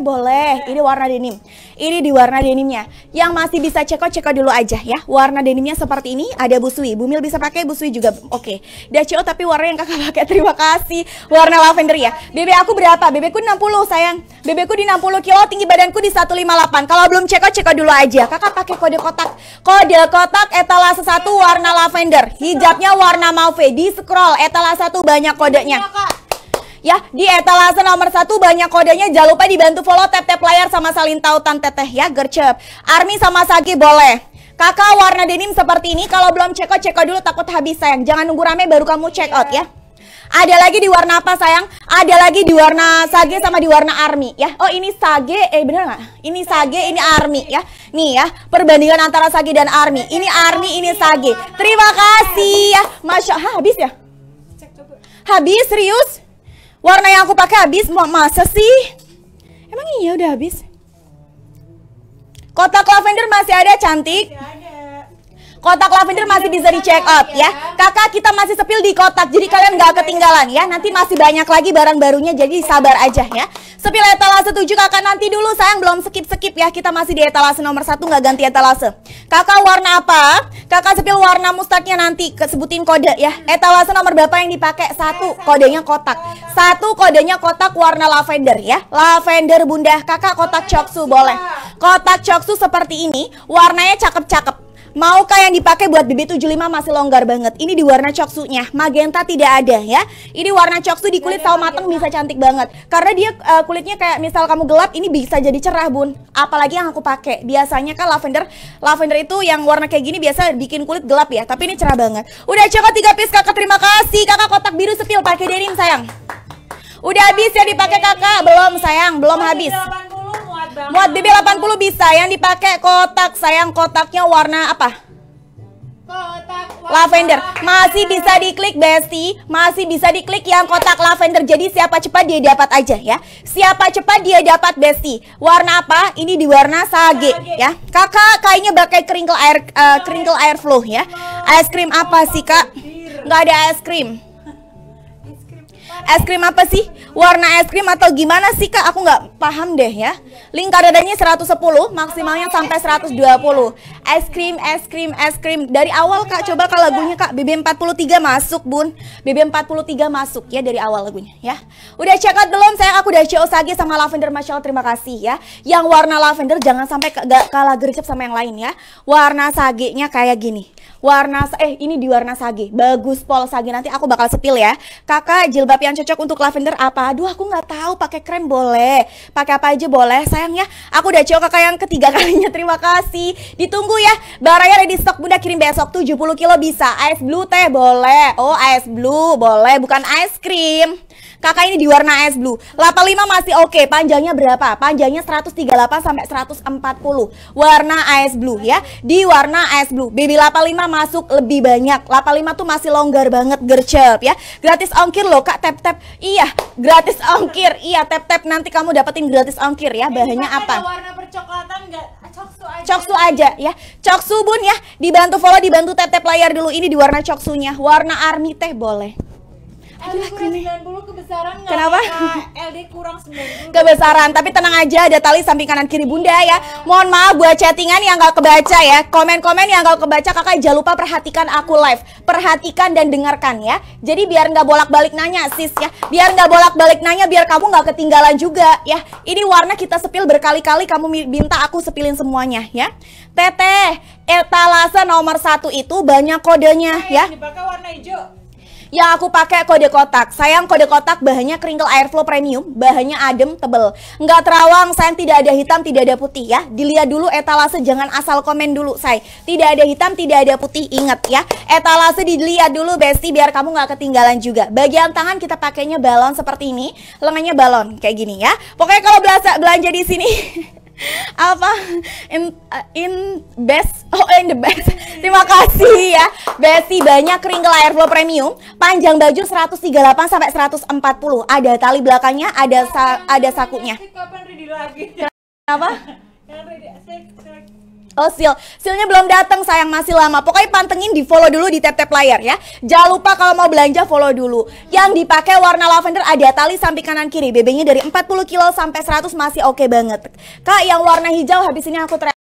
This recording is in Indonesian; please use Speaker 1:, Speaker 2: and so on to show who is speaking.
Speaker 1: boleh. Iya. Ini warna denim. Ini di warna denimnya. Yang masih bisa ceko-ceko dulu aja ya. Warna denimnya seperti ini. Ada busui. Bumil bisa pakai, busui juga oke. Okay. Daceo tapi warna yang kakak pakai. Terima kasih. Warna lavender ya. Bebek aku berapa? Bebekku 60 sayang. Bebekku di 60 kilo, tinggi badanku di 158. Kalau belum ceko-ceko dulu aja. Kakak pakai kode kotak. Kode kotak etalase satu warna lavender. Hijabnya warna mauve. Di scroll etalase satu banyak kodenya. Iya, ya di etalase nomor satu banyak kodenya jangan lupa dibantu follow tap tap layar sama salin tautan teteh ya gercep army sama sagi boleh kakak warna denim seperti ini kalau belum check out check out dulu takut habis sayang jangan nunggu rame baru kamu check out ya iya. ada lagi di warna apa sayang? Ada lagi di warna sage sama di warna army ya. Oh ini sage, eh bener nggak? Ini sage, ini army ya. Nih ya, perbandingan antara sage dan army. Ini army, ini sage. Terima kasih ya. Masya, ha, habis ya? Habis serius? Warna yang aku pakai habis, masa sih? Emang iya udah habis? Kotak lavender masih ada cantik? Masih ada. Kotak lavender masih bisa di check out ya. Kakak kita masih sepil di kotak, jadi kalian nggak ketinggalan ya. Nanti masih banyak lagi barang barunya, jadi sabar aja ya. Sepil etalase tujuh kakak nanti dulu, sayang belum skip-skip ya. Kita masih di etalase nomor satu nggak ganti etalase. Kakak warna apa? Kakak sepil warna mustaknya nanti, sebutin kode ya. Etalase nomor berapa yang dipakai? Satu, kodenya kotak. Satu, kodenya kotak warna lavender ya. Lavender bunda, kakak kotak coksu boleh. Kotak coksu seperti ini, warnanya cakep-cakep Maukah yang dipakai buat BB75 masih longgar banget. Ini di warna coksunya, magenta tidak ada ya. Ini warna coksu di kulit sawo mateng bisa cantik banget. Karena dia uh, kulitnya kayak misal kamu gelap, ini bisa jadi cerah bun. Apalagi yang aku pakai. Biasanya kan lavender, lavender itu yang warna kayak gini biasa bikin kulit gelap ya. Tapi ini cerah banget. Udah coba tiga piece kakak terima kasih. Kakak kotak biru sepil pakai denim sayang. Udah habis ya dipakai kakak? Belum sayang, belum habis. Muat BB 80 bisa yang dipakai kotak sayang kotaknya warna apa? Kotak lavender. Masih bisa diklik Besti, masih bisa diklik yang kotak lavender. Jadi siapa cepat dia dapat aja ya. Siapa cepat dia dapat Besti. Warna apa? Ini di warna sage, ya. Kakak kayaknya pakai keringel air uh, air flow ya. Es krim apa sih, Kak? Nggak ada es krim es krim apa sih? Warna es krim atau gimana sih kak? Aku nggak paham deh ya. Lingkar dadanya 110, maksimalnya sampai 120. Es krim, es krim, es krim. Dari awal kak, coba kalau lagunya kak BB43 masuk bun. BB43 masuk ya dari awal lagunya ya. Udah check out belum? Saya aku udah CEO sagi sama Lavender Masya terima kasih ya. Yang warna lavender jangan sampai kalah gercep sama yang lain ya. Warna saginya kayak gini warna eh ini di warna sage. Bagus pol sage nanti aku bakal sepil ya. Kakak jilbab yang cocok untuk lavender apa? Aduh aku nggak tahu pakai krem boleh. Pakai apa aja boleh sayang ya. Aku udah cowok kakak yang ketiga kalinya. Terima kasih. Ditunggu ya. Baraya ready stock Bunda kirim besok 70 kilo bisa. Ice blue teh boleh. Oh ice blue boleh bukan ice cream. Kakak ini di warna es blue. 85 masih oke. Okay. Panjangnya berapa? Panjangnya 138 sampai 140. Warna es blue ya. Di warna es blue. baby 85 masuk lebih banyak 85 tuh masih longgar banget gercep ya gratis ongkir loh kak tap tap iya gratis ongkir iya tap tap nanti kamu dapetin gratis ongkir ya bahannya eh, apa ada warna percoklatan enggak coksu aja ya coksu bun ya dibantu follow dibantu tetep layar dulu ini di warna coksunya warna army teh boleh Aduh, kurang ini. kebesaran Kenapa? Kenapa? LD kurang
Speaker 2: 90 Kebesaran,
Speaker 1: tapi tenang aja ada tali samping kanan kiri bunda ya Mohon maaf buat chattingan yang gak kebaca ya Komen-komen yang gak kebaca kakak jangan lupa perhatikan aku live Perhatikan dan dengarkan ya Jadi biar gak bolak-balik nanya sis ya Biar gak bolak-balik nanya biar kamu gak ketinggalan juga ya Ini warna kita sepil berkali-kali kamu minta aku sepilin semuanya ya Teteh, etalase nomor satu itu banyak kodenya nah, ya dipakai warna hijau yang aku pakai kode kotak. Sayang kode kotak bahannya kringle Airflow Premium, bahannya adem, tebel. Nggak terawang, sayang tidak ada hitam, tidak ada putih ya. Dilihat dulu etalase, jangan asal komen dulu, say. Tidak ada hitam, tidak ada putih, ingat ya. Etalase dilihat dulu, besti, biar kamu nggak ketinggalan juga. Bagian tangan kita pakainya balon seperti ini, lengannya balon kayak gini ya. Pokoknya kalau belanja, belanja di sini apa in, uh, in best oh in the best terima kasih ya Besi banyak keringle airflow premium panjang baju 138 sampai 140 ada tali belakangnya ada sa ada sakunya kapan ready lagi apa Oh Sil, Silnya belum datang sayang masih lama. Pokoknya pantengin di follow dulu di tap-tap layar ya. Jangan lupa kalau mau belanja follow dulu. Yang dipakai warna lavender ada tali samping kanan kiri. BB-nya dari 40 kilo sampai 100 masih oke okay banget. Kak yang warna hijau habis ini aku try